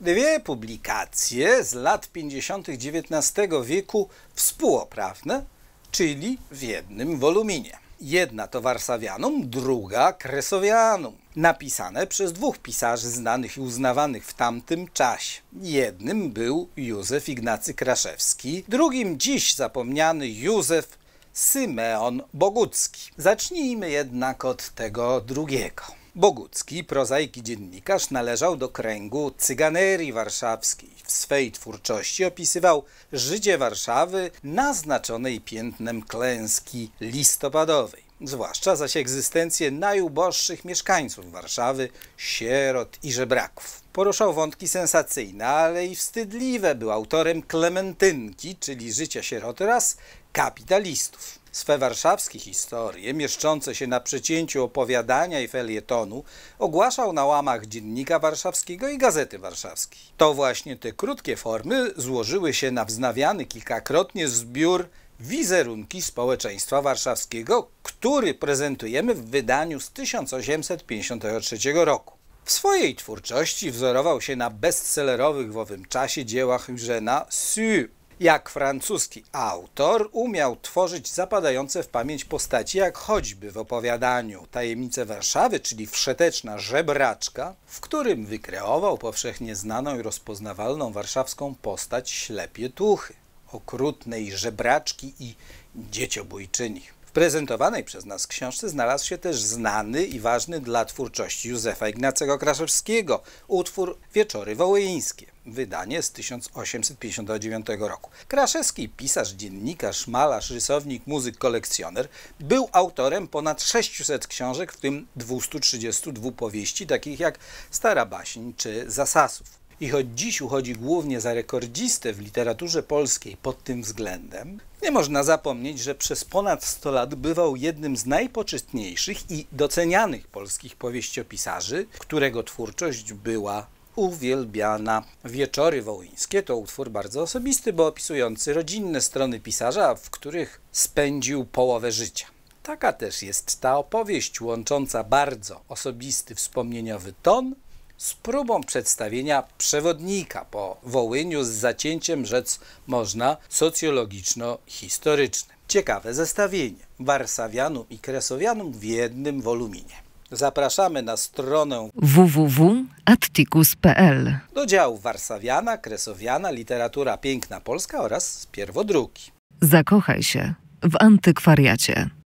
Dwie publikacje z lat 50. XIX wieku współoprawne, czyli w jednym woluminie. Jedna to Warsawianum, druga Kresowianum, napisane przez dwóch pisarzy znanych i uznawanych w tamtym czasie. Jednym był Józef Ignacy Kraszewski, drugim dziś zapomniany Józef Symeon Bogucki. Zacznijmy jednak od tego drugiego. Bogucki, prozaik i dziennikarz, należał do kręgu cyganerii warszawskiej. W swej twórczości opisywał życie Warszawy naznaczonej piętnem klęski listopadowej zwłaszcza zaś egzystencję najuboższych mieszkańców Warszawy, sierot i żebraków. Poruszał wątki sensacyjne, ale i wstydliwe. Był autorem Klementynki, czyli Życia Sierot oraz Kapitalistów swe warszawskie historie, mieszczące się na przecięciu opowiadania i felietonu, ogłaszał na łamach Dziennika Warszawskiego i Gazety Warszawskiej. To właśnie te krótkie formy złożyły się na wznawiany kilkakrotnie zbiór Wizerunki Społeczeństwa Warszawskiego, który prezentujemy w wydaniu z 1853 roku. W swojej twórczości wzorował się na bestsellerowych w owym czasie dziełach Eugena Sue jak francuski autor umiał tworzyć zapadające w pamięć postaci, jak choćby w opowiadaniu Tajemnice Warszawy, czyli wszeteczna żebraczka, w którym wykreował powszechnie znaną i rozpoznawalną warszawską postać ślepie tuchy, okrutnej żebraczki i dzieciobójczyni prezentowanej przez nas książce znalazł się też znany i ważny dla twórczości Józefa Ignacego Kraszewskiego utwór Wieczory Wołyńskie. Wydanie z 1859 roku. Kraszewski, pisarz, dziennikarz, malarz, rysownik, muzyk, kolekcjoner, był autorem ponad 600 książek, w tym 232 powieści, takich jak Stara Baśń czy Zasasów. I choć dziś uchodzi głównie za rekordzistę w literaturze polskiej pod tym względem, nie można zapomnieć, że przez ponad 100 lat bywał jednym z najpoczytniejszych i docenianych polskich powieściopisarzy, którego twórczość była uwielbiana. Wieczory Wołyńskie to utwór bardzo osobisty, bo opisujący rodzinne strony pisarza, w których spędził połowę życia. Taka też jest ta opowieść łącząca bardzo osobisty, wspomnieniowy ton z próbą przedstawienia przewodnika po Wołyniu z zacięciem rzec można socjologiczno-historycznym. Ciekawe zestawienie Warsawianum i Kresowianum w jednym woluminie. Zapraszamy na stronę www.atticus.pl do działu Warsawiana, Kresowiana, Literatura Piękna Polska oraz pierwodruki. Zakochaj się w antykwariacie.